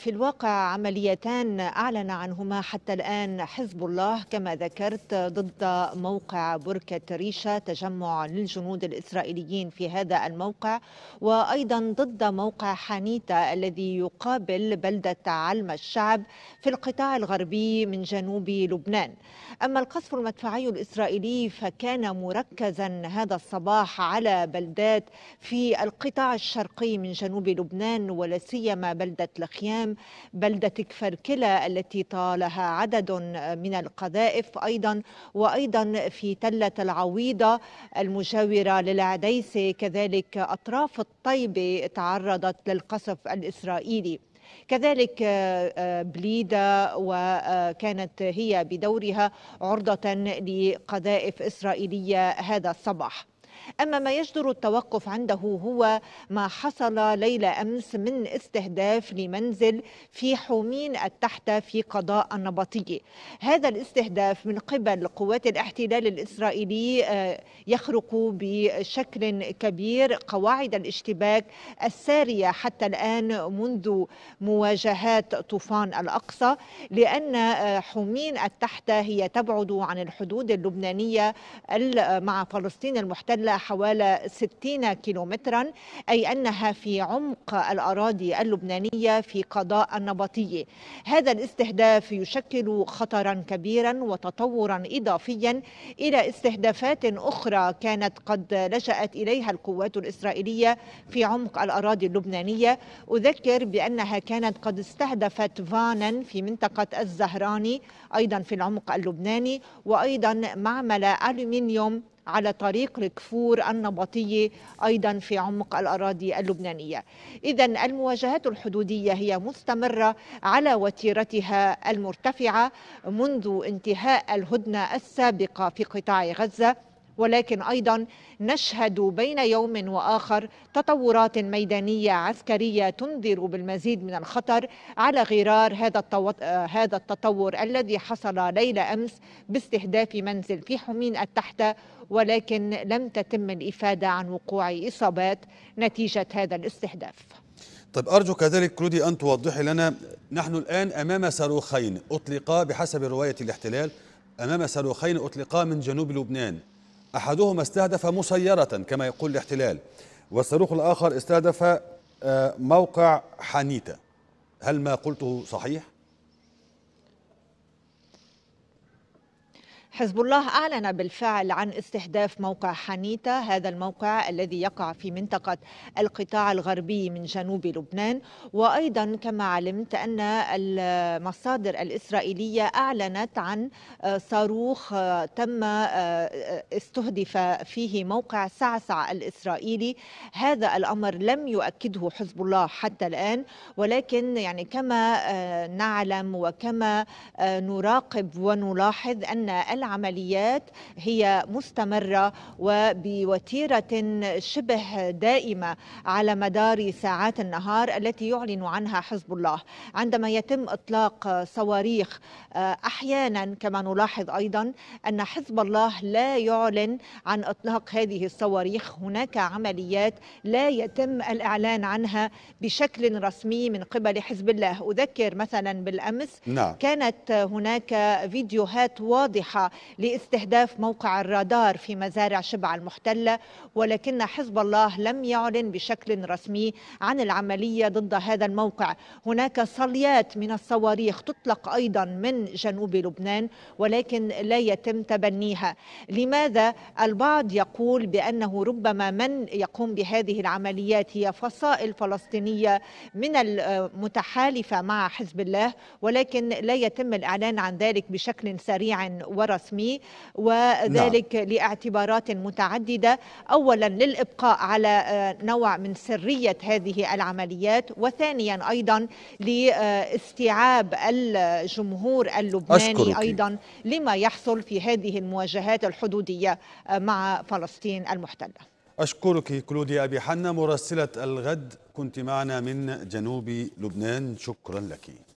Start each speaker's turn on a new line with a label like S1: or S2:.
S1: في الواقع عمليتان أعلن عنهما حتى الآن حزب الله كما ذكرت ضد موقع بركة ريشة تجمع للجنود الإسرائيليين في هذا الموقع وأيضا ضد موقع حانيتا الذي يقابل بلدة علم الشعب في القطاع الغربي من جنوب لبنان أما القصف المدفعي الإسرائيلي فكان مركزا هذا الصباح على بلدات في القطاع الشرقي من جنوب لبنان ولا سيما بلدة لخيام السلام بلدة كفركلة التي طالها عدد من القذائف أيضا وأيضا في تلة العويضة المجاورة للعديسة كذلك أطراف الطيبة تعرضت للقصف الإسرائيلي كذلك آه، آه، بليدة وكانت هي بدورها عرضة لقذائف إسرائيلية هذا الصباح أما ما يجدر التوقف عنده هو ما حصل ليلة أمس من استهداف لمنزل في حومين التحت في قضاء النبطية هذا الاستهداف من قبل قوات الاحتلال الإسرائيلي آه، يخرق بشكل كبير قواعد الاشتباك السارية حتى الآن منذ مواجهات طوفان الأقصى لأن آه، حومين التحت هي تبعد عن الحدود اللبنانية مع فلسطين المحتلة حوالي 60 كيلومترا أي أنها في عمق الأراضي اللبنانية في قضاء النبطية هذا الاستهداف يشكل خطرا كبيرا وتطورا إضافيا إلى استهدافات أخرى كانت قد لجأت إليها القوات الإسرائيلية في عمق الأراضي اللبنانية أذكر بأنها كانت قد استهدفت فانا في منطقة الزهراني أيضا في العمق اللبناني وأيضا معمل ألومنيوم على طريق الكفور النبطية أيضا في عمق الأراضي اللبنانية إذا المواجهات الحدودية هي مستمرة على وتيرتها المرتفعة منذ انتهاء الهدنة السابقة في قطاع غزة ولكن أيضا نشهد بين يوم وآخر تطورات ميدانية عسكرية تنذر بالمزيد من الخطر على غرار هذا هذا التطور الذي حصل ليلة أمس باستهداف منزل في حمين التحتة ولكن لم تتم الإفادة عن وقوع إصابات نتيجة هذا الاستهداف طيب أرجو كذلك كلودي أن توضحي لنا نحن الآن أمام صاروخين أطلقا بحسب رواية الاحتلال أمام صاروخين أطلقا من جنوب لبنان أحدهما استهدف مسيرة كما يقول الاحتلال والصاروخ الآخر استهدف آه، موقع حنيتة هل ما قلته صحيح؟ حزب الله أعلن بالفعل عن استهداف موقع حنيتا هذا الموقع الذي يقع في منطقة القطاع الغربي من جنوب لبنان وأيضا كما علمت أن المصادر الإسرائيلية أعلنت عن صاروخ تم آه، استهدف فيه موقع سعسع الإسرائيلي هذا الأمر لم يؤكده حزب الله حتى الآن ولكن يعني كما آه، نعلم وكما آه، نراقب ونلاحظ أن العالم العمليات هي مستمرة وبوتيرة شبه دائمة على مدار ساعات النهار التي يعلن عنها حزب الله عندما يتم إطلاق صواريخ آه، أحيانا كما نلاحظ أيضا أن حزب الله لا يعلن عن إطلاق هذه الصواريخ هناك عمليات لا يتم الإعلان عنها بشكل رسمي من قبل حزب الله أذكر مثلا بالأمس نعم. كانت هناك فيديوهات واضحة لاستهداف موقع الرادار في مزارع شبع المحتلة ولكن حزب الله لم يعلن بشكل رسمي عن العملية ضد هذا الموقع هناك صليات من الصواريخ تطلق أيضا من جنوب لبنان ولكن لا يتم تبنيها لماذا البعض يقول بأنه ربما من يقوم بهذه العمليات هي فصائل فلسطينية من المتحالفة مع حزب الله ولكن لا يتم الإعلان عن ذلك بشكل سريع ورسمي الرسمي نعم. وذلك نعم. لاعتبارات متعددة أولا للإبقاء على آه، نوع من سرية هذه العمليات وثانيا أيضا لاستيعاب الجمهور اللبناني أشكرك. أيضا لما يحصل في هذه المواجهات الحدودية آه، مع فلسطين المحتلة أشكرك كلوديا أبي حنا مراسلة الغد كنت معنا من جنوب لبنان شكرا لك